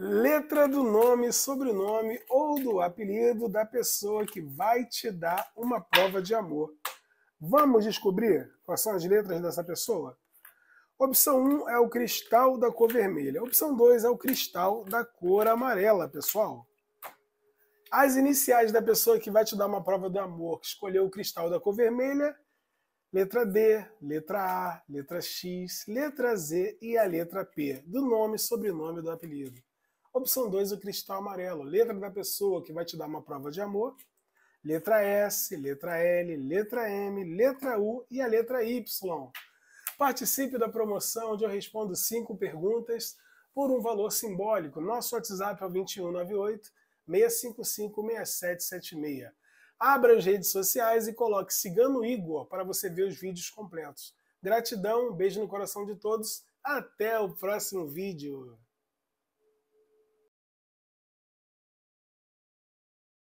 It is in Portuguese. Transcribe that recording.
letra do nome, sobrenome ou do apelido da pessoa que vai te dar uma prova de amor. Vamos descobrir quais são as letras dessa pessoa? Opção 1 é o cristal da cor vermelha. Opção 2 é o cristal da cor amarela, pessoal. As iniciais da pessoa que vai te dar uma prova do amor, que escolheu o cristal da cor vermelha, letra D, letra A, letra X, letra Z e a letra P, do nome, sobrenome do apelido. Opção 2, o cristal amarelo. Letra da pessoa que vai te dar uma prova de amor. Letra S, letra L, letra M, letra U e a letra Y. Participe da promoção onde eu respondo cinco perguntas por um valor simbólico. Nosso WhatsApp é o 2198 655 6776. Abra as redes sociais e coloque Cigano Igor para você ver os vídeos completos. Gratidão, um beijo no coração de todos. Até o próximo vídeo.